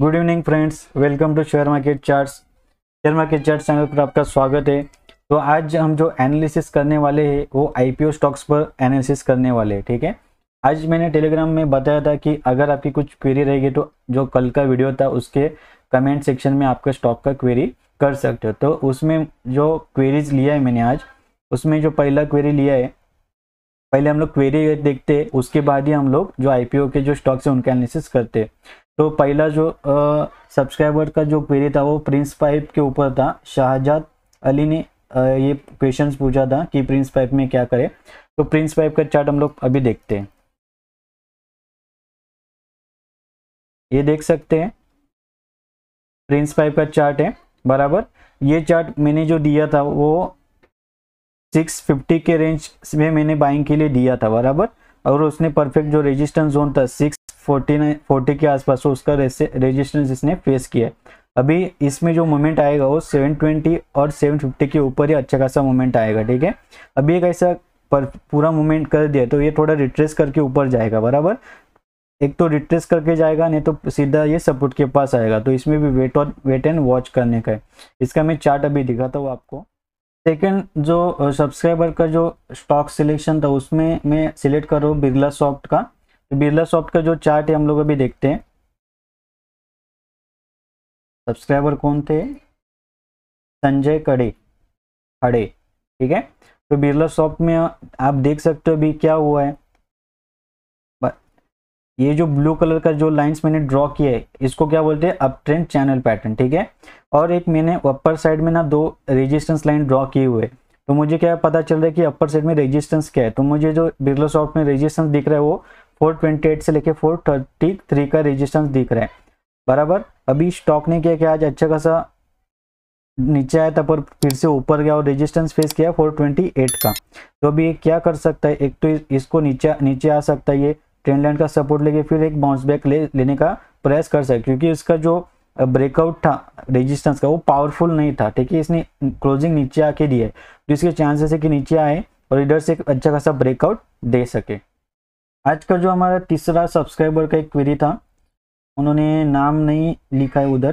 good evening friends welcome to share market charts share market chart channel पर आपका स्वागत है तो आज हम जो एनालिसिस करने वाले हैं वो आईपीओ स्टॉक्स पर एनालिसिस करने वाले हैं ठीक है आज मैंने टेलीग्राम में बताया था कि अगर आपकी कुछ क्वेरी रहेगी तो जो कल का वीडियो था उसके कमेंट सेक्शन में आपका स्टॉक का क्वेरी कर सकते हो तो उसमें जो क्वेरीज लिया है मैंने आज उसमें जो पहला क्वेरी लिया है पहले हम लोग क्वेरी देखते हैं उसके बाद ही हम लोग जो आईपीओ के जो स्टॉक्स हैं उनका एनालिसिस करते हैं तो पहला जो सब्सक्राइबर का जो क्वेरी था वो प्रिंस पाइप के ऊपर था शाहजाद अली ने आ, ये क्वेश्चंस पूछा था कि प्रिंस पाइप में क्या करें तो प्रिंस पाइप का चार्ट हम लोग अभी देखते हैं ये देख सकते हैं प्रिंस पाइप का चार्ट है बराबर ये चार्ट मैंने जो दिया था वो 650 के रेंज में मैंने बाइंग के लिए दिया था बराबर और उसने परफेक्ट जो रेजिस्टेंस जोन था सिक्स फोर्टी के आसपास तो उसका रेजिस्टेंस इसने फेस किया है अभी इसमें जो मोमेंट आएगा वो 720 और 750 के ऊपर ही अच्छा खासा मोमेंट आएगा ठीक है अभी एक ऐसा पर पूरा मोमेंट कर दिया तो ये थोड़ा रिट्रेस करके ऊपर जाएगा बराबर एक तो रिट्रेस करके जाएगा नहीं तो सीधा ये सपोर्ट के पास आएगा तो इसमें भी वेट और वेट एंड वॉच करने का है इसका मैं चार्ट अभी दिखाता हूँ आपको सेकेंड जो सब्सक्राइबर का जो स्टॉक सिलेक्शन था उसमें मैं सिलेक्ट कर रहा हूँ बिरला सॉफ्ट का तो बिरला सॉफ्ट का जो चार्ट है हम लोग अभी देखते हैं सब्सक्राइबर कौन थे संजय कड़े खड़े ठीक है तो बिरला सॉफ्ट में आप देख सकते हो अभी क्या हुआ है ये जो ब्लू कलर का जो लाइंस मैंने ड्रॉ किया है इसको क्या बोलते हैं अप ट्रेंड चैनल पैटर्न ठीक है और एक मैंने अपर साइड में ना दो रेजिस्टेंस लाइन ड्रॉ किए हुए तो मुझे क्या पता चल रहा है कि अपर साइड में रेजिस्टेंस क्या है तो मुझे जो बिरला सॉफ्ट में रेजिस्टेंस दिख रहा है वो 428 से लेके 433 का रेजिस्टेंस दिख रहा है बराबर अभी स्टॉक ने क्या किया आज अच्छा खासा नीचे आया था पर फिर से ऊपर गया और रेजिस्टेंस फेस किया 428 का तो अभी ये क्या कर सकता है एक तो इसको नीचे नीचे आ सकता है ये ट्रेंड लाइन का सपोर्ट लेके फिर एक बाउंस बैक ले लेने का प्रयास कर सकता है क्योंकि इसका जो ब्रेकआउट था रेजिस्टेंस का वो पावरफुल नहीं था ठीक है इसने क्लोजिंग नीचे आके दिया है तो इसके चांसेस है कि नीचे आए और इधर से एक अच्छा खासा ब्रेकआउट दे सके आज का जो हमारा तीसरा सब्सक्राइबर का एक क्वेरी था उन्होंने नाम नहीं लिखा है उधर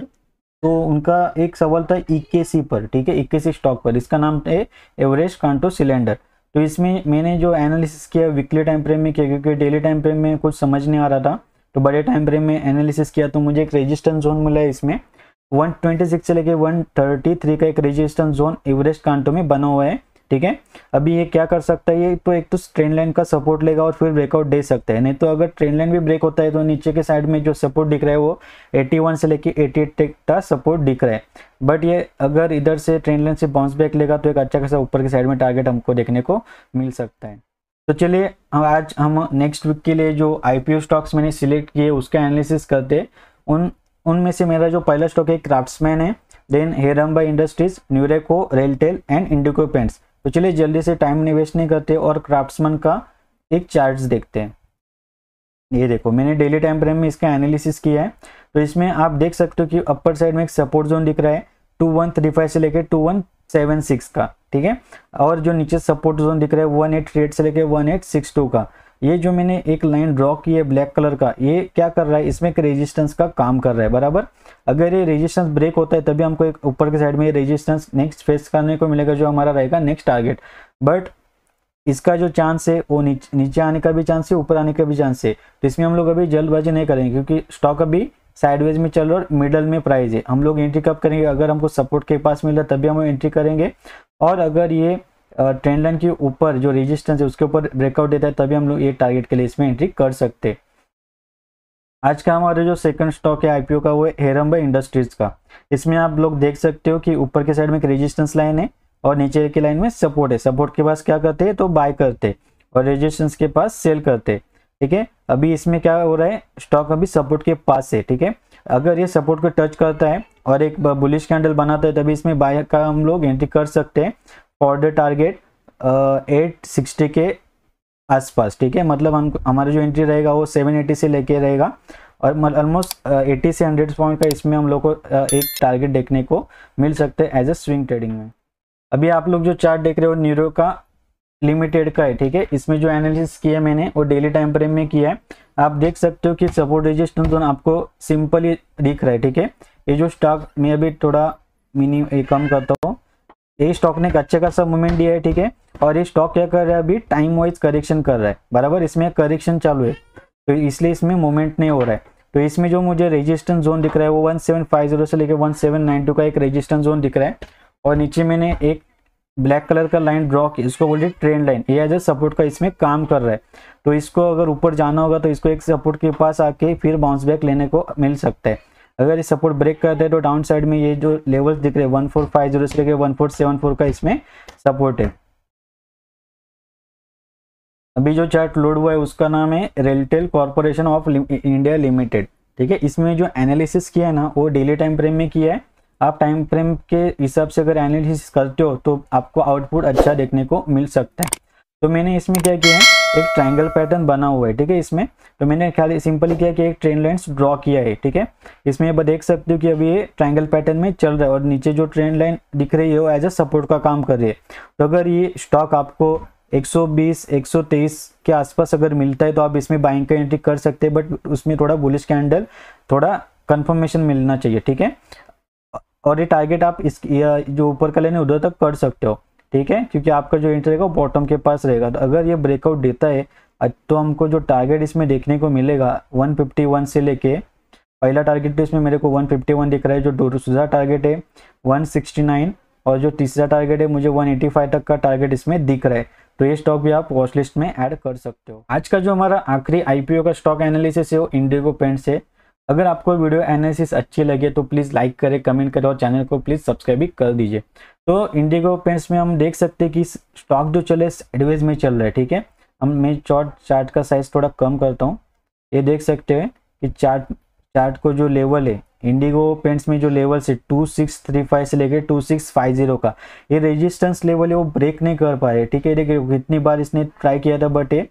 तो उनका एक सवाल था इक्कीसी e पर ठीक है इक्कीसी e स्टॉक पर इसका नाम है एवरेज कांटो सिलेंडर तो इसमें मैंने जो एनालिसिस किया वीकली टाइम फ्रेम में किया क्योंकि डेली टाइम फ्रेम में कुछ समझ नहीं आ रहा था तो बड़े टाइम फ्रेम में एनालिसिस किया तो मुझे एक रेजिस्टेंस जोन मिला है इसमें 126 से लेके 133 का एक रेजिस्टेंस जोन एवरेस्ट कांटो में बना हुआ है ठीक है अभी ये क्या कर सकता है ये तो एक तो ट्रेन लाइन का सपोर्ट लेगा और फिर ब्रेकआउट दे सकता है नहीं तो अगर ट्रेन लाइन भी ब्रेक होता है तो नीचे के साइड में जो सपोर्ट दिख रहा है वो 81 से लेके 88 तक का सपोर्ट दिख रहा है बट ये अगर इधर से ट्रेन लाइन से बाउंस बैक लेगा तो एक अच्छा खासा ऊपर के साइड में टारगेट हमको देखने को मिल सकता है तो चलिए आज हम नेक्स्ट वीक के लिए जो आई स्टॉक्स मैंने सिलेक्ट किए उसका एनालिसिस करते उन उनमें से मेरा जो पहला स्टॉक है क्राफ्ट्समैन है then Heramba Industries Nureca RailTel and Indigo Paints तो चलिए जल्दी से टाइम निवेस्ट नहीं करते और क्राफ्ट्समैन का एक चार्ट देखते हैं ये देखो मैंने डेली टाइम फ्रेम में इसका एनालिसिस किया है तो इसमें आप देख सकते हो कि अपर साइड में एक सपोर्ट जोन दिख रहा है टू वन थ्री फाइव से लेकर टू वन सेवन सिक्स का ठीक है और जो नीचे सपोर्ट जोन दिख रहा है वन एट थ्री एट से लेकर वन एट सिक्स टू का ये जो मैंने एक लाइन ड्रॉ की है ब्लैक कलर का ये क्या कर रहा है इसमें एक रेजिस्टेंस का काम कर रहा है बराबर अगर ये रेजिस्टेंस ब्रेक होता है तभी हमको एक ऊपर के साइड में ये रेजिस्टेंस नेक्स्ट फेस करने को मिलेगा जो हमारा रहेगा नेक्स्ट टारगेट बट इसका जो चांस है वो नीच, नीचे आने का भी चांस है ऊपर आने का भी चांस है तो इसमें हम लोग अभी जल्दबाजी नहीं करेंगे क्योंकि स्टॉक अभी साइडवेज में चल रहा है और मिडल में प्राइस है हम लोग एंट्री कब करेंगे अगर हमको सपोर्ट के पास मिल है तभी हम एंट्री करेंगे और अगर ये ट्रेंड लाइन के ऊपर जो रेजिस्टेंस है उसके ऊपर ब्रेकआउट देता है तभी हम लोग ये टारगेट के लिए इसमें एंट्री कर सकते हैं आज का हमारा जो सेकंड स्टॉक है आईपीओ का वो है हेरम्बा इंडस्ट्रीज का इसमें आप लोग देख सकते हो कि ऊपर के साइड में एक रेजिस्टेंस लाइन है और नीचे की लाइन में सपोर्ट है सपोर्ट के पास क्या करते हैं तो बाय करते और रेजिस्टेंस के पास सेल करते ठीक है अभी इसमें क्या हो रहा है स्टॉक अभी सपोर्ट के पास है ठीक है अगर ये सपोर्ट को टच करता है और एक बुलिश कैंडल बनाता है तभी इसमें बाय का हम लोग एंट्री कर सकते हैं for the target eight sixty के आसपास ठीक है मतलब हम हमारा जो एंट्री रहेगा वो सेवन एटी से लेके रहेगा और ऑलमोस्ट एटी uh, से हंड्रेड पॉइंट का इसमें हम लोग को uh, एक टारगेट देखने को मिल सकते हैं एज ए स्विंग ट्रेडिंग में अभी आप लोग जो चार्ट देख रहे हो न्यूरो का लिमिटेड का है ठीक है इसमें जो एनालिसिस किया मैंने वो डेली टाइम फ्रेम में किया है आप देख सकते हो कि सपोर्ट रजिस्टेंस जो आपको सिंपली दिख रहा है ठीक है ये जो स्टॉक मैं अभी थोड़ा मिनिम कम करता हूँ ये स्टॉक ने एक अच्छे खासा मूवमेंट दिया है ठीक है और ये स्टॉक क्या कर रहा है अभी टाइम वाइज करेक्शन कर रहा है बराबर इसमें करेक्शन चालू है तो इसलिए इसमें मूवमेंट नहीं हो रहा है तो इसमें जो मुझे रेजिस्टेंस जोन दिख रहा है वो 1750 से लेकर 1792 का एक रेजिस्टेंस जोन दिख रहा है और नीचे मैंने एक ब्लैक कलर का लाइन ड्रॉ किया इसको बोलिए ट्रेंड लाइन ये एज ए सपोर्ट का इसमें काम कर रहा है तो इसको अगर ऊपर जाना होगा तो इसको एक सपोर्ट के पास आके फिर बाउंस बैक लेने को मिल सकता है अगर ये सपोर्ट ब्रेक करते हैं तो डाउन साइड में ये जो लेवल्स दिख रहे हैं वन फोर फाइव जीरो से लेकर वन फोर सेवन फोर का इसमें सपोर्ट है अभी जो चार्ट लोड हुआ है उसका नाम है RailTel Corporation of India Limited ठीक है इसमें जो एनालिसिस किया है ना वो डेली टाइम फ्रेम में किया है आप टाइम फ्रेम के हिसाब से अगर एनालिसिस करते हो तो आपको आउटपुट अच्छा देखने को मिल सकता है तो मैंने इसमें क्या किया है एक ट्राइंगल पैटर्न बना हुआ है ठीक है इसमें तो मैंने खाली सिंपली किया कि एक ट्रेन लाइन ड्रॉ किया है ठीक है इसमें आप देख सकते हो कि अभी ये ट्राइंगल पैटर्न में चल रहा है और नीचे जो ट्रेन लाइन दिख रही है वो एज अ सपोर्ट का काम कर रही है तो अगर ये स्टॉक आपको 120, 123 के आसपास अगर मिलता है तो आप इसमें बाइंग का एंट्री कर सकते हैं बट उसमें थोड़ा बुलिश कैंडल थोड़ा कंफर्मेशन मिलना चाहिए ठीक है और ये टारगेट आप इस जो ऊपर का लेने उधर तक कर सकते हो ठीक है क्योंकि आपका जो इंटर रहेगा वो बॉटम के पास रहेगा तो अगर ये ब्रेकआउट देता है तो हमको जो टारगेट इसमें देखने को मिलेगा 151 से लेके पहला टारगेट तो इसमें मेरे को 151 दिख रहा है जो दूसरा टारगेट है 169 और जो तीसरा टारगेट है मुझे 185 तक का टारगेट इसमें दिख रहा है तो ये स्टॉक भी आप वॉच लिस्ट में ऐड कर सकते हो आज का जो हमारा आखिरी आईपीओ का स्टॉक एनालिसिस है वो इंडिगो पेंट्स है अगर आपको वीडियो एनालिसिस अच्छी लगे तो प्लीज़ लाइक करें कमेंट करें और चैनल को प्लीज़ सब्सक्राइब भी कर दीजिए तो इंडिगो पेंट्स में हम देख सकते हैं कि स्टॉक जो चले एडवेज में चल रहा है ठीक है हम मैं चार्ट चार्ट का साइज थोड़ा कम करता हूँ ये देख सकते हैं कि चार्ट चार्ट को जो लेवल है इंडिगो पेंट्स में जो लेवल से फाइव से लेकर जीरो का ये रेजिस्टेंस लेवल है वो ब्रेक नहीं कर पा रहे ठीक है देखिए कितनी बार इसने ट्राई किया था बट ये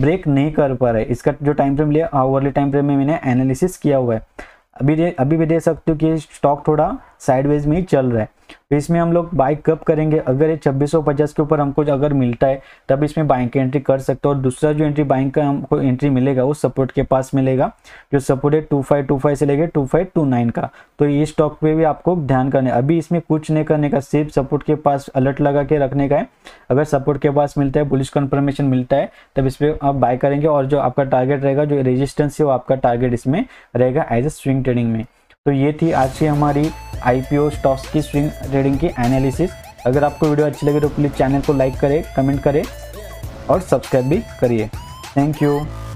ब्रेक नहीं कर पा रहे इसका जो टाइम फ्रेम लिया आवरली टाइम फ्रेम में मैंने एनालिसिस किया हुआ है अभी दे, अभी भी दे सकते हो कि स्टॉक थोड़ा साइडवेज में ही चल रहा है तो इसमें हम लोग बाइक कब करेंगे अगर ये छब्बीस के ऊपर हमको अगर मिलता है तब इसमें बाइक की एंट्री कर सकते हो और दूसरा जो एंट्री बाइक का हमको एंट्री मिलेगा वो सपोर्ट के पास मिलेगा जो सपोर्ट है टू फाइव टू फाइव से लेके टू फाइव टू नाइन का तो ये स्टॉक पे भी आपको ध्यान करना है अभी इसमें कुछ नहीं करने का सिर्फ सपोर्ट के पास अलर्ट लगा के रखने का है अगर सपोर्ट के पास मिलता है पुलिस कन्फर्मेशन मिलता है तब इस पर आप बाय करेंगे और जो आपका टारगेट रहेगा जो रेजिस्टेंस है वो आपका टारगेट इसमें रहेगा एज ए स्विंग ट्रेडिंग में तो ये थी आज की हमारी आई स्टॉक्स की स्विंग ट्रेडिंग की एनालिसिस अगर आपको वीडियो अच्छी लगे तो प्लीज़ चैनल को लाइक करें कमेंट करें और सब्सक्राइब भी करिए थैंक यू